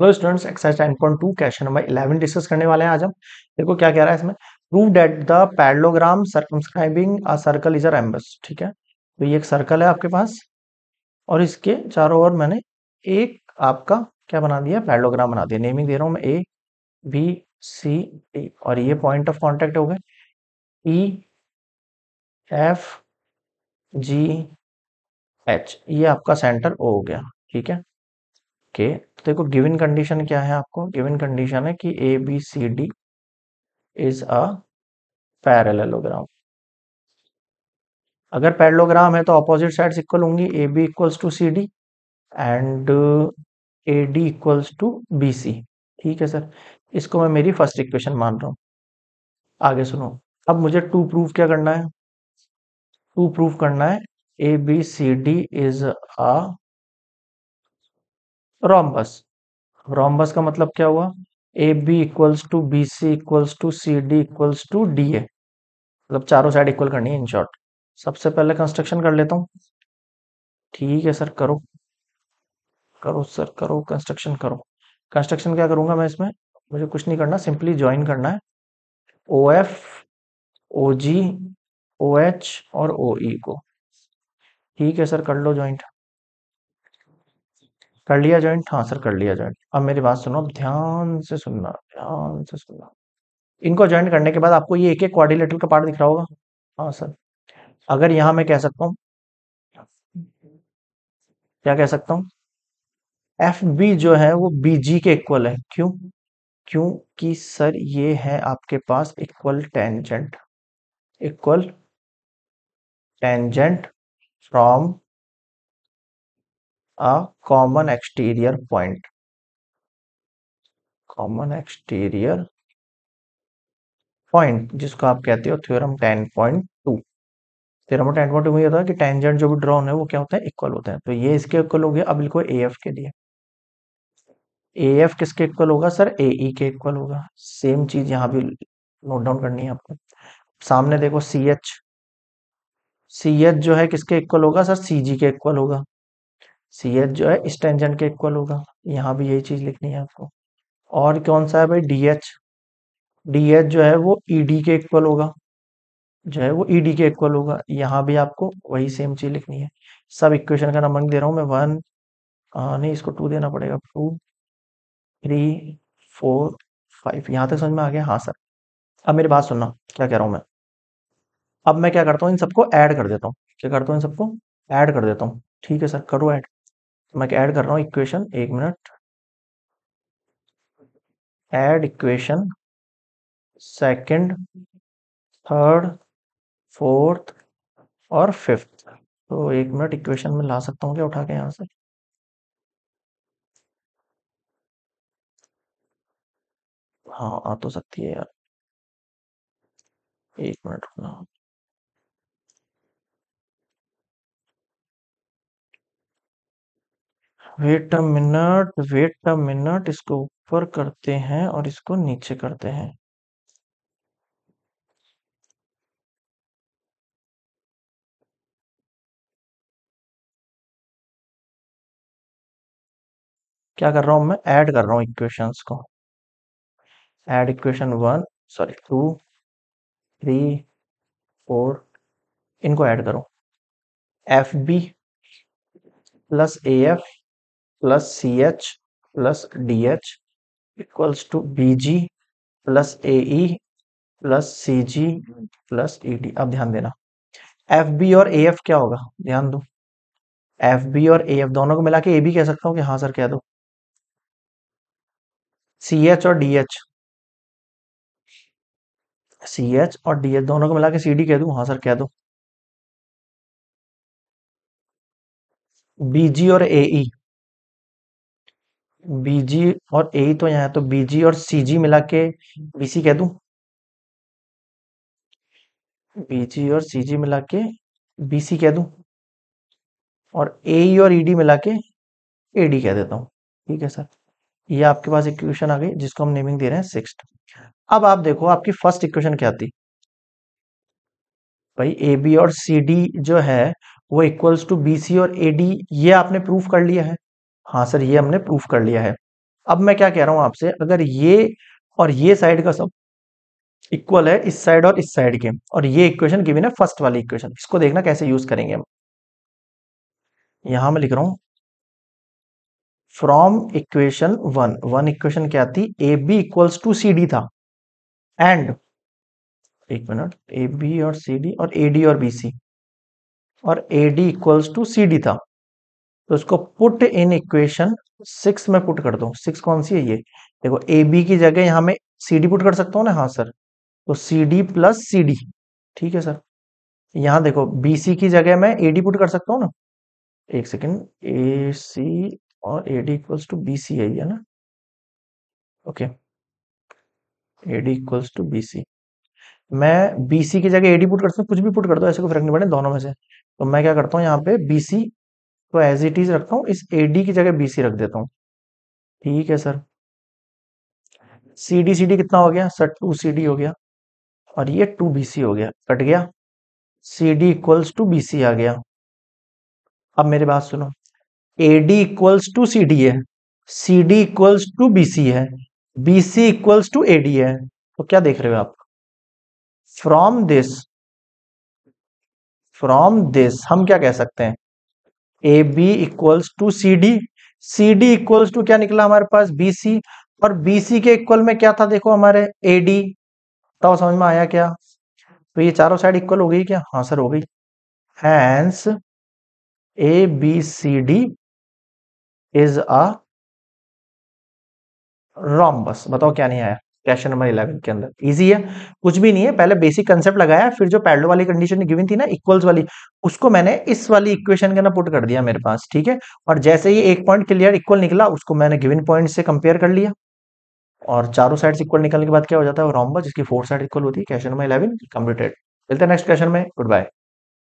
Hello students exercise ten point two question number eleven discuss करने वाले हैं आज हम देखो क्या कह रहा है इसमें prove that the parallelogram circumscribing a circle is a rhombus ठीक है तो ये एक सर्कल है आपके पास और इसके चारों ओर मैंने एक आपका क्या बना दिया पैडलोग्राम बना दिया नेमिंग दे रहा हूँ मैं ए बी सी डी और ये पॉइंट ऑफ कॉन्टेक्ट हो गए ई एफ जी एच ये आपका सेंटर ओ हो गया ठीक है ओके तो देखो गिवन कंडीशन क्या है आपको गिवन कंडीशन है कि A B C D is a parallelogram अगर पैरेललोग्राम है तो अपोजिट साइड्स इक्वल होंगी A B equals to C D and A D equals to B C ठीक है सर इसको मैं मेरी फर्स्ट इक्वेशन मान रहा हूँ आगे सुनो अब मुझे टू प्रूफ क्या करना है टू प्रूफ करना है A B C D is a rhombus rhombus का मतलब क्या हुआ A B equals to B C equals to C D equals to D A मतलब चारों साइड इक्वल करनी है इन शॉर्ट सबसे पहले कंस्ट्रक्शन कर लेता हूँ ठीक है सर करो करो सर करो कंस्ट्रक्शन करो कंस्ट्रक्शन क्या करूंगा मैं इसमें मुझे कुछ नहीं करना सिंपली ज्वाइन करना है ओ एफ ओ जी ओ एच और ओ ई e को ठीक है सर कर लो ज्वाइंट कर लिया ज्वाइंट हाँ सर कर लिया ज्वाइंट अब मेरी बात सुनो अब ध्यान से सुनना ध्यान से सुनना इनको ज्वाइंट करने के बाद आपको ये एक एक क्वारिलेटरल का पार्ट दिख रहा होगा हाँ सर अगर यहां मैं कह सकता हूँ क्या कह सकता हूँ एफ बी जो है वो बी जी के इक्वल है क्यों क्योंकि सर ये है आपके पास equal tangent equal tangent from a common exterior point common exterior point जिसको आप कहते हो थ्योरम 10.2 थ्योरम 10.2 में ये होता है कि टेंजेंट जो भी ड्रॉन है वो क्या होता है इक्वल होता है तो ये इसके इक्वल हो गया अब बिल्कुल ए एफ के लिए ए एफ किसके इक्वल होगा सर ए e के इक्वल होगा सेम चीज यहाँ भी नोट डाउन करनी है आपको सामने देखो सी एच सी एच जो है किसके इक्वल होगा सर सी जी के इक्वल होगा सी एच जो है इस टेंजेंट के इक्वल होगा यहाँ भी यही चीज लिखनी है आपको और कौन सा है भाई डी एच डी एच जो है वो ई e डी के इक्वल होगा जो है वो ई e डी के इक्वल होगा यहाँ भी आपको वही सेम चीज लिखनी है सब इक्वेशन का नंबर दे रहा हूँ मैं वन हाँ, नहीं इसको टू देना पड़ेगा टू थ्री फोर फाइव यहाँ तक समझ में आ गया हाँ सर अब मेरी बात सुनना क्या कह रहा हूँ मैं अब मैं क्या करता हूँ इन सबको ऐड कर देता हूँ क्या करता हूँ इन सबको ऐड कर देता हूँ ठीक है सर करो ऐड तो मैं ऐड कर रहा हूं इक्वेशन एक minute add equation second third fourth और फिफ्थ तो एक मिनट इक्वेशन में ला सकता हूँ क्या उठा के यहाँ से हाँ आ तो सकती है यार एक मिनट रुकना wait a minute wait a minute इसको ऊपर करते हैं और इसको नीचे करते हैं क्या कर रहा हूं मैं ऐड कर रहा हूं इक्वेशंस को add equation one sorry two three four इनको ऐड करो F B plus A F plus C H plus D H equals to B G plus A E plus C G plus E D अब ध्यान देना F B और A F क्या होगा ध्यान दो एफ बी और ए एफ दोनों को मिला के ए भी कह सकता हूँ कि हाँ सर कह दो सी एच और डी एच सी एच और डी एच दोनों को मिला के सी डी कह दू हाँ सर कह दो बी जी और ए ई e। बीजी और ए तो यहाँ है तो बीजी और सीजी मिला के बीसी कह दू बीजी और सीजी मिला के बीसी कह दू और ए e और ईडी e मिला के एडी कह देता हूँ ठीक है सर ये आपके पास इक्वेशन आ गई जिसको हम नेमिंग दे रहे हैं सिक्स अब आप देखो आपकी फर्स्ट इक्वेशन क्या थी भाई ए बी और सी डी जो है वो इक्वल्स टू बी सी और ए डी ये आपने प्रूफ कर लिया है हाँ सर ये हमने प्रूफ कर लिया है अब मैं क्या कह रहा हूँ आपसे अगर ये और ये साइड का सब इक्वल है इस साइड और इस साइड के और ये इक्वेशन गिवन है फर्स्ट वाली इक्वेशन इसको देखना कैसे यूज करेंगे हम यहां मैं लिख रहा हूं from equation one one equation क्या थी A B equals to C D था एंड एक मिनट ए बी और सी डी और ए डी और बी सी और A D equals to C D था तो इसको पुट इन इक्वेशन सिक्स में पुट कर दो सिक्स कौन सी है ये देखो ए बी की जगह यहाँ में सी डी पुट कर सकता हूँ ना हाँ सर तो C D plus C D ठीक है सर यहां देखो बी सी की जगह मैं ए डी पुट कर सकता हूँ ना एक सेकेंड ए सी और A D equals to B C है ना okay A D equals to B C मैं बी सी की जगह ए डी पुट सकता हूँ कुछ भी पुट कर दो ऐसे कोई फर्क नहीं पड़े दोनों में से तो मैं क्या करता हूँ यहाँ पे बी सी तो एज इट इज रखता हूँ इस ए डी की जगह बी सी रख देता हूँ ठीक है sir C D C D कितना हो गया सर टू सी डी हो गया और ये टू बी सी हो गया कट गया C D equals to B C आ गया अब मेरे बात सुनो A D equals to C D है C D equals to B C है B C equals to A D है तो क्या देख रहे हो आप फ्रॉम दिस फ्रॉम दिस हम क्या कह सकते हैं A B equals to C D C D equals to क्या निकला हमारे पास बी सी और बी सी के इक्वल में क्या था देखो हमारे ए डी तो समझ में आया क्या तो ये चारों साइड इक्वल हो गई क्या हाँ सर हो गई hence A B C D is a rhombus बताओ क्या नहीं आया क्वेश्चन नंबर इलेवन के अंदर इजी है कुछ भी नहीं है पहले बेसिक कंसेप्ट लगाया फिर जो पैडलो वाली कंडीशन गिवन थी ना इक्वल्स वाली उसको मैंने इस वाली इक्वेशन के अंदर पुट कर दिया मेरे पास ठीक है और जैसे ही एक पॉइंट क्लियर इक्वल निकला उसको मैंने गिविन पॉइंट से कंपेयर कर लिया और चारों साइड इक्वल निकलने के बाद क्या हो जाता है रॉम्बा जिसकी फोर साइड इक्वल होती है क्वेश्चन नंबर इलेवन कंप्लीटेड मिलते हैं नेक्स्ट क्वेश्चन में गुड बाय